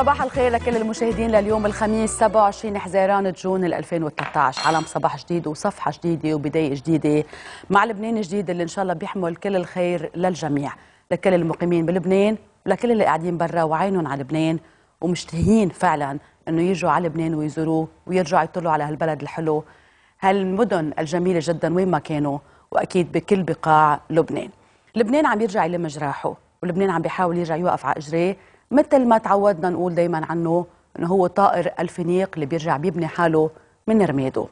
صباح الخير لكل المشاهدين لليوم الخميس 27 حزيران جون 2013 علم صباح جديد وصفحة جديدة وبداية جديدة مع لبنان جديد اللي إن شاء الله بيحمل كل الخير للجميع لكل المقيمين بلبنان ولكل اللي قاعدين برا وعينهم على لبنان ومشتهين فعلا انه يجوا على لبنان ويزوروه ويرجعوا يطلوا على هالبلد الحلو هالمدن الجميلة جدا وين ما كانوا وأكيد بكل بقاع لبنان لبنان عم يرجع يلم جراحه ولبنان عم بيحاول يرجع يوقف على إجريه مثل ما تعودنا نقول دايما عنه انه هو طائر الفينيق اللي بيرجع بيبني حاله من رماده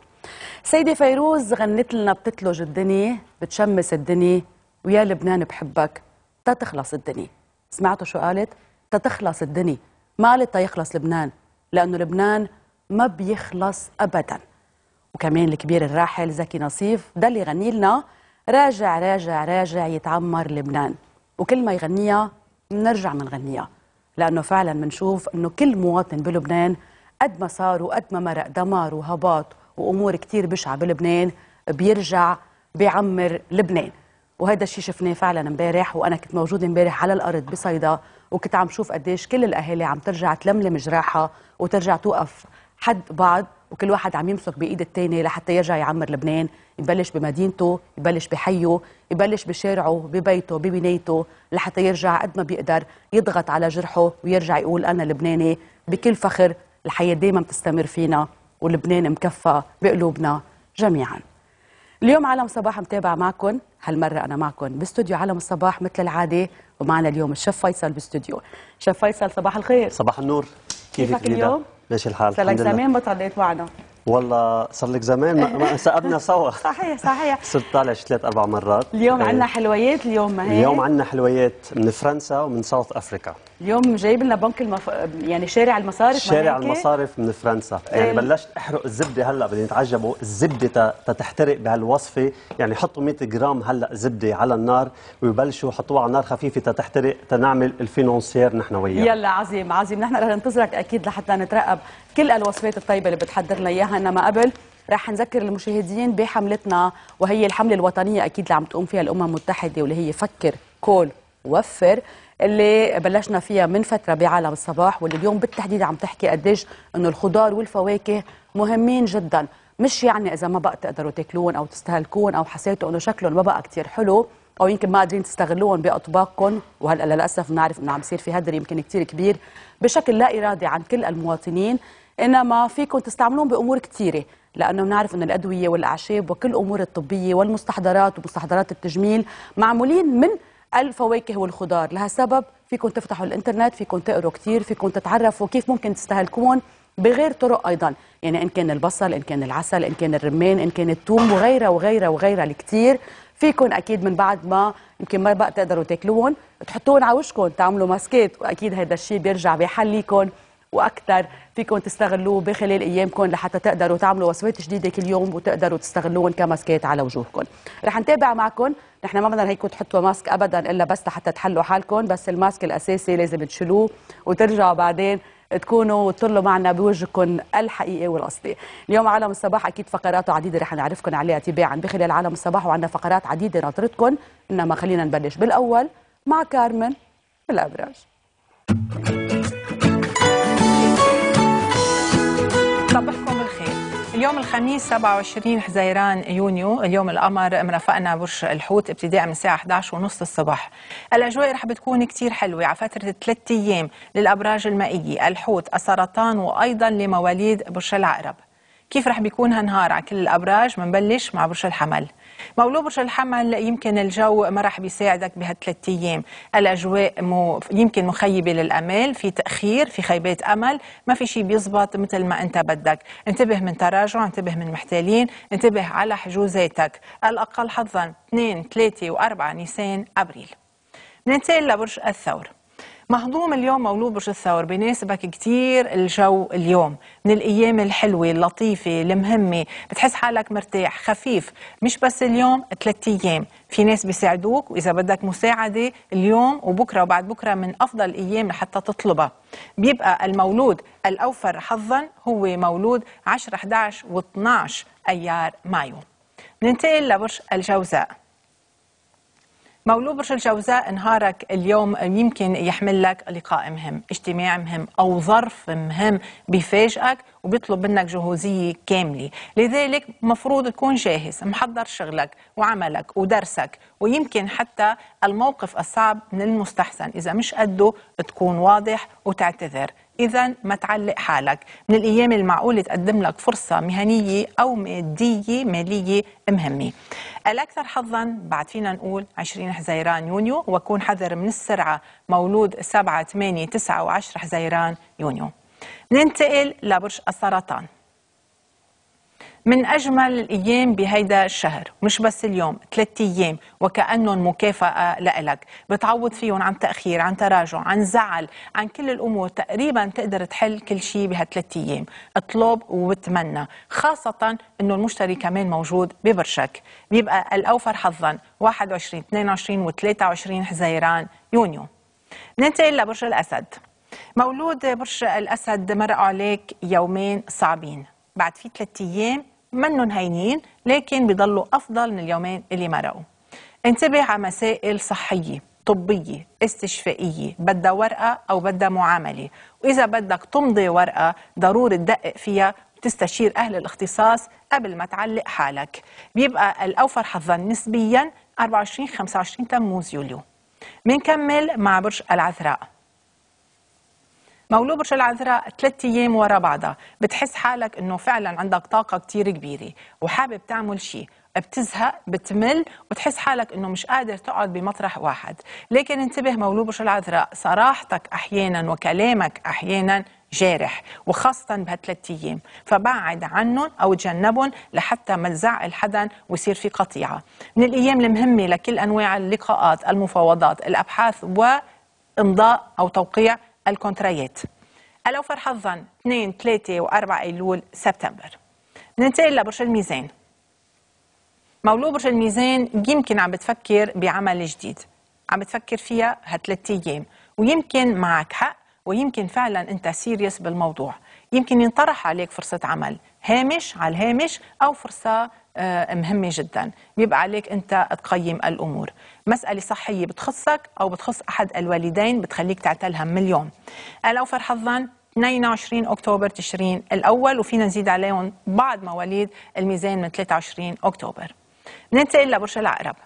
سيدي فيروز غنت لنا بتتلج الدنيا بتشمس الدنيا ويا لبنان بحبك تتخلص الدنيا سمعتوا شو قالت تتخلص الدنيا ما قالت يخلص لبنان لانه لبنان ما بيخلص ابدا وكمان الكبير الراحل زكي نصيف ده اللي يغني لنا راجع راجع راجع يتعمر لبنان وكل ما يغنيها بنرجع بنغنيها لأنه فعلا بنشوف أنه كل مواطن بلبنان قد ما صار وقد ما مرق دمار وهباط وأمور كتير بشعة بلبنان بيرجع بيعمر لبنان وهذا الشيء شفناه فعلا امبارح وانا كنت موجود امبارح على الارض بصيدا وكنت عم شوف قديش كل الاهالي عم ترجع تلملم جراحها وترجع توقف حد بعض وكل واحد عم يمسك بايد الثاني لحتى يرجع يعمر لبنان يبلش بمدينته يبلش بحيه يبلش بشارعه ببيته ببنايته لحتى يرجع قد ما بيقدر يضغط على جرحه ويرجع يقول انا لبناني بكل فخر الحياه دائما بتستمر فينا ولبنان مكفى بقلوبنا جميعا اليوم عالم صباح متابع معكم هالمرة أنا معكم باستوديو عالم الصباح مثل العادة ومعنا اليوم الشيف فيصل باستوديو شيف فيصل صباح الخير صباح النور كيفك, كيفك اليوم؟ ماشي الحال صار لك زمان ما تعديت معنا والله صار لك زمان ما سقبنا سوا صحيح صحيح صرت طالع شي ثلاث اربع مرات اليوم إيه. عندنا حلويات اليوم ما هي اليوم عندنا حلويات من فرنسا ومن ساوث افريكا اليوم جايب لنا بنك المف... يعني شارع المصارف شارع المصارف من فرنسا يعني بلشت احرق الزبده هلا بدي نتعجبوا الزبده تتحترق بهالوصفه يعني حطوا 100 جرام هلا زبده على النار ويبلشوا يحطوها على نار خفيفه تتحترق تنعمل الفينونسير نحن وياه يلا عظيم عظيم نحن رح ننتظرك اكيد لحتى نترقب كل الوصفات الطيبه اللي بتحضر لنا اياها انما قبل رح نذكر المشاهدين بحملتنا وهي الحمله الوطنيه اكيد اللي عم تقوم فيها الامم المتحده واللي هي فكر كول وفر اللي بلشنا فيها من فتره بعالم الصباح واللي اليوم بالتحديد عم تحكي قديش انه الخضار والفواكه مهمين جدا مش يعني اذا ما بقى تقدروا تاكلون او تستهلكون او حسيتوا انه شكلهم ما بقى كثير حلو او يمكن ما قادرين تستغلوهم باطباقكم وهلا للاسف بنعرف انه عم يصير في هدر يمكن كثير كبير بشكل لا ارادي عن كل المواطنين انما فيكم تستعملون بامور كثيره لانه بنعرف ان الادويه والاعشاب وكل الامور الطبيه والمستحضرات ومستحضرات التجميل معمولين من الفواكه والخضار لها سبب فيكم تفتحوا الانترنت فيكم تقروا كثير فيكم تتعرفوا كيف ممكن تستهلكون بغير طرق ايضا يعني ان كان البصل ان كان العسل ان كان الرمان ان كان الثوم وغيرها وغيرها وغيرها الكثير فيكم اكيد من بعد ما يمكن ما بقى تقدروا تاكلوهم تحطوهم على وشكم تعملوا ماسكات واكيد هذا الشيء بيرجع بيحليكم واكثر فيكم تستغلوه بخلال ايامكم لحتى تقدروا تعملوا وصفات جديده كل يوم وتقدروا تستغلوهم كماسكات على وجوهكم رح نتابع معكم نحن ما بدنا هيك تحطوا ماسك ابدا الا بس لحتى تحلوا حالكم بس الماسك الاساسي لازم تشيلوه وترجعوا بعدين تكونوا وتطلوا معنا بوجهكم الحقيقي والاصلي اليوم عالم الصباح اكيد فقراته عديده رح نعرفكم عليها تباعا بخلال عالم الصباح وعندنا فقرات عديده ناطرتكم انما خلينا نبلش بالاول مع كارمن الابراج اليوم الخميس 27 حزيران يونيو اليوم القمر مرافقنا برج الحوت ابتداء من الساعة 11 ونص الصبح الأجواء رح بتكون كتير حلوة على فترة ثلاثة أيام للأبراج المائية الحوت السرطان وأيضا لمواليد برج العقرب كيف رح بيكون هالنهار على كل الأبراج منبلش مع برج الحمل مولو برج الحمل يمكن الجو ما راح بيساعدك بهالثلاث ايام الاجواء مو يمكن مخيبه للامال في تاخير في خيبات امل ما في شيء بيزبط مثل ما انت بدك انتبه من تراجع انتبه من محتالين انتبه على حجوزاتك الاقل حظا 2 3 و4 نيسان ابريل ننتقل لبرج الثور مهضوم اليوم مولود برج الثور بيناسبك كثير الجو اليوم من الأيام الحلوة اللطيفة المهمة بتحس حالك مرتاح خفيف مش بس اليوم ثلاث أيام في ناس بيساعدوك وإذا بدك مساعدة اليوم وبكرة وبعد بكرة من أفضل الأيام لحتى تطلبها بيبقى المولود الأوفر حظا هو مولود 10 11 و 12 أيار مايو ننتقل لبرج الجوزاء مولود برج الجوزاء نهارك اليوم يمكن يحمل لك لقاء مهم اجتماع مهم أو ظرف مهم بيفاجئك وبيطلب منك جهوزية كاملة لذلك مفروض تكون جاهز محضر شغلك وعملك ودرسك ويمكن حتى الموقف الصعب من المستحسن إذا مش قده تكون واضح وتعتذر إذا ما تعلق حالك من الأيام المعقولة تقدم لك فرصة مهنية أو مادية مالية مهمة الأكثر حظا بعد فينا نقول 20 حزيران يونيو وكون حذر من السرعة مولود 7 8 9 و10 حزيران يونيو ننتقل لبرج السرطان من أجمل الأيام بهيدا الشهر مش بس اليوم ثلاثة أيام وكأنهم مكافأة لإلك بتعوض فيهم عن تأخير عن تراجع عن زعل عن كل الأمور تقريبا تقدر تحل كل شيء بهالثلاث أيام اطلب وبتمنى خاصة أنه المشتري كمان موجود ببرشك بيبقى الأوفر حظا 21 22 و 23 حزيران يونيو ننتقل لبرج الأسد مولود برج الأسد مرقوا عليك يومين صعبين بعد في ثلاثة أيام منهم هينين لكن بيضلوا أفضل من اليومين اللي مرقوا انتبه على مسائل صحية طبية استشفائية بدها ورقة أو بدها معاملة وإذا بدك تمضي ورقة ضروري تدقق فيها وتستشير أهل الاختصاص قبل ما تعلق حالك بيبقى الأوفر حظا نسبيا 24-25 تموز يوليو منكمل مع برج العذراء مولود برج العذراء ثلاث ايام ورا بعضها بتحس حالك انه فعلا عندك طاقه كثير كبيره وحابب تعمل شيء بتزهق بتمل وتحس حالك انه مش قادر تقعد بمطرح واحد لكن انتبه مولود برج العذراء صراحتك احيانا وكلامك احيانا جارح وخاصة بهالثلاث أيام فبعد عنهم أو تجنبهم لحتى ما تزعل حدا ويصير في قطيعة من الأيام المهمة لكل أنواع اللقاءات المفاوضات الأبحاث وإمضاء أو توقيع الكونترايات الأوفر حظا 2 3 و4 أيلول سبتمبر ننتقل لبرج الميزان مولود برج الميزان يمكن عم بتفكر بعمل جديد عم بتفكر فيها هالثلاث أيام ويمكن معك حق ويمكن فعلا أنت سيريس بالموضوع يمكن ينطرح عليك فرصة عمل هامش على الهامش أو فرصة آه، مهمة جدا بيبقى عليك أنت تقيم الأمور مسألة صحية بتخصك أو بتخص أحد الوالدين بتخليك تعتلها اليوم الأوفر حظا 22 أكتوبر تشرين الأول وفينا نزيد عليهم بعض مواليد الميزان من 23 أكتوبر ننتقل لبرج العقرب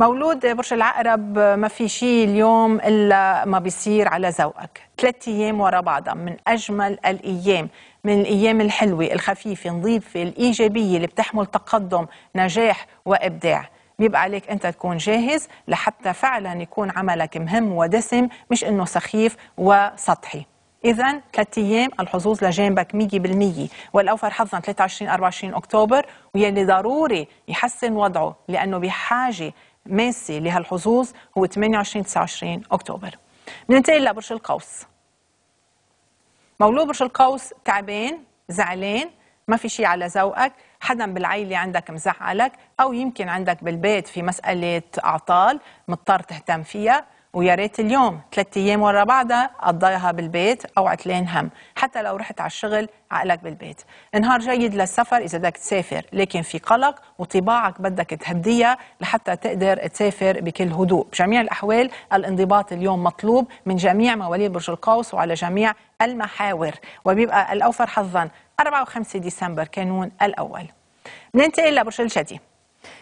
مولود برج العقرب ما في شيء اليوم الا ما بيصير على ذوقك ثلاث ايام ورا بعضها من اجمل الايام من الايام الحلوه الخفيفه النظيفه الايجابيه اللي بتحمل تقدم نجاح وابداع بيبقى عليك انت تكون جاهز لحتى فعلا يكون عملك مهم ودسم مش انه سخيف وسطحي إذا ثلاث أيام الحظوظ لجانبك 100% والأوفر حظا 23 24 أكتوبر ويلي ضروري يحسن وضعه لأنه بحاجة ماسي لهالحظوظ هو 28 29 اكتوبر بننتقل لبرج القوس مولود برج القوس تعبان زعلان ما في شيء على ذوقك حدا بالعيلة عندك مزعلك أو يمكن عندك بالبيت في مسألة أعطال مضطر تهتم فيها ويا ريت اليوم ثلاث ايام ورا بعضها قضيها بالبيت او عتلان هم حتى لو رحت على الشغل عقلك بالبيت نهار جيد للسفر اذا بدك تسافر لكن في قلق وطباعك بدك تهديها لحتى تقدر تسافر بكل هدوء بجميع الاحوال الانضباط اليوم مطلوب من جميع مواليد برج القوس وعلى جميع المحاور وبيبقى الاوفر حظا 4 و5 ديسمبر كانون الاول ننتقل لبرج الجدي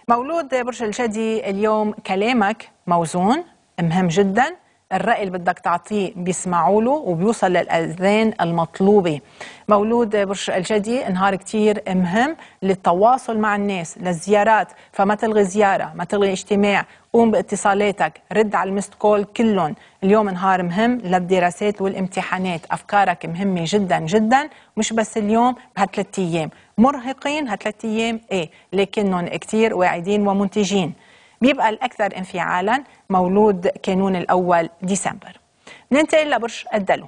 مولود برج الجدي اليوم كلامك موزون مهم جدا الرأي اللي بدك تعطيه بيسمعوا له وبيوصل للأذان المطلوبة مولود برج الجدي نهار كتير مهم للتواصل مع الناس للزيارات فما تلغي زيارة ما تلغي اجتماع قوم باتصالاتك رد على المست كول كلهم اليوم نهار مهم للدراسات والامتحانات أفكارك مهمة جدا جدا مش بس اليوم بهالثلاث أيام مرهقين هالثلاث أيام إيه لكنهم كتير واعدين ومنتجين بيبقى الأكثر انفعالا مولود كانون الأول ديسمبر ننتقل لبرج الدلو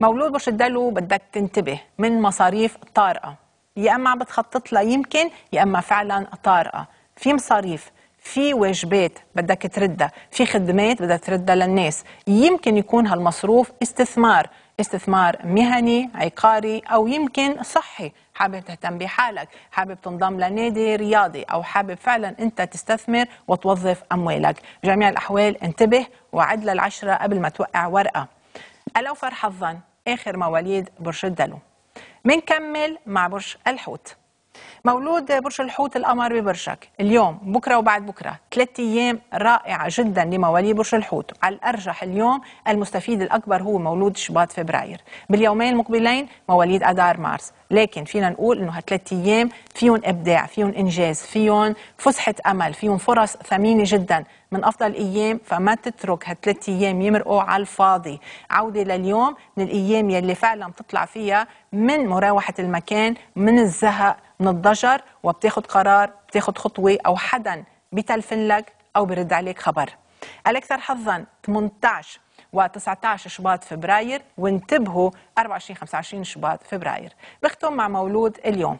مولود برج الدلو بدك تنتبه من مصاريف طارئة يا أما عم بتخطط لها يمكن يا أما فعلا طارئة في مصاريف في واجبات بدك تردها في خدمات بدك تردها للناس يمكن يكون هالمصروف استثمار استثمار مهني عقاري أو يمكن صحي حابب تهتم بحالك حابب تنضم لنادي رياضي أو حابب فعلا أنت تستثمر وتوظف أموالك جميع الأحوال انتبه وعد للعشرة قبل ما توقع ورقة الأوفر حظا آخر مواليد برج الدلو منكمل مع برج الحوت مولود برج الحوت القمر ببرجك اليوم بكرة وبعد بكرة ثلاثة أيام رائعة جدا لمواليد برج الحوت على الأرجح اليوم المستفيد الأكبر هو مولود شباط فبراير باليومين المقبلين مواليد أدار مارس لكن فينا نقول انه هالثلاث ايام فيهم ابداع، فيهم انجاز، فيهم فسحه امل، فيهم فرص ثمينه جدا، من افضل الايام فما تترك هالثلاث ايام يمرقوا على الفاضي، عوده لليوم من الايام يلي فعلا بتطلع فيها من مراوحه المكان، من الزهق، من الضجر وبتاخد قرار بتاخد خطوه او حدا بتلفن لك او برد عليك خبر الاكثر حظا 18 و19 شباط فبراير وانتبهوا 24 25 شباط فبراير بختم مع مولود اليوم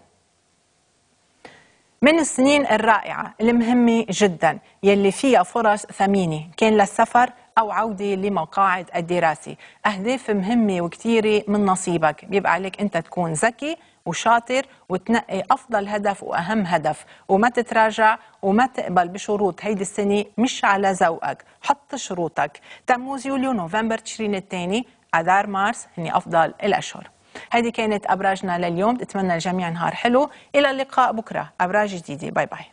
من السنين الرائعة المهمة جدا يلي فيها فرص ثمينة كان للسفر أو عودة لمقاعد الدراسة أهداف مهمة وكتيرة من نصيبك بيبقى عليك أنت تكون ذكي وشاطر وتنقي أفضل هدف وأهم هدف وما تتراجع وما تقبل بشروط هيدي السنة مش على ذوقك حط شروطك تموز يوليو نوفمبر تشرين الثاني أذار مارس هني أفضل الأشهر هذه كانت أبراجنا لليوم بتمنى الجميع نهار حلو إلى اللقاء بكرة أبراج جديدة باي باي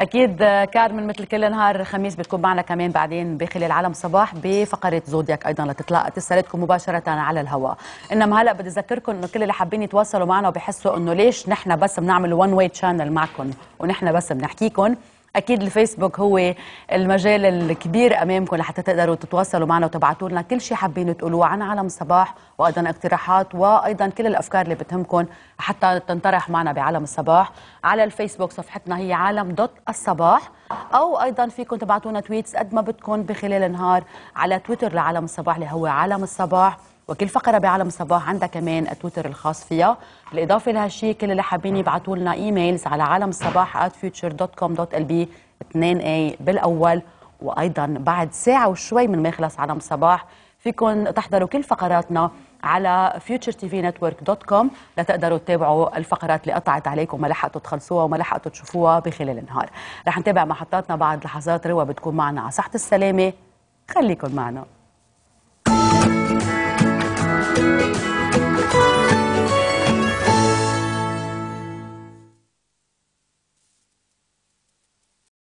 اكيد كارمن مثل كل نهار خميس بتكون معنا كمان بعدين بخلال عالم صباح بفقره زودياك ايضا لتطلع اتصالاتكم مباشره على الهواء انما هلا بدي اذكركم انه كل اللي حابين يتواصلوا معنا وبحسوا انه ليش نحن بس بنعمل وان واي تشانل معكم ونحن بس بنحكيكم اكيد الفيسبوك هو المجال الكبير امامكم لحتى تقدروا تتواصلوا معنا وتبعتوا لنا كل شيء حابين تقولوه عن عالم الصباح وايضا اقتراحات وايضا كل الافكار اللي بتهمكم حتى تنطرح معنا بعالم الصباح على الفيسبوك صفحتنا هي عالم دوت الصباح او ايضا فيكم تبعتونا تويتس قد ما بدكم بخلال النهار على تويتر لعالم الصباح اللي هو عالم الصباح وكل فقرة بعالم صباح عندها كمان التويتر الخاص فيها بالإضافة لهالشيء كل اللي حابين يبعثوا لنا إيميلز على عالم صباح @future.com.lb 2A بالأول وأيضا بعد ساعة وشوي من ما يخلص عالم صباح فيكم تحضروا كل فقراتنا على futuretvnetwork.com لتقدروا تتابعوا الفقرات اللي قطعت عليكم وما لحقتوا تخلصوها وما لحقتوا تشوفوها بخلال النهار رح نتابع محطاتنا بعد لحظات روى بتكون معنا على صحة السلامة خليكم معنا Thank you.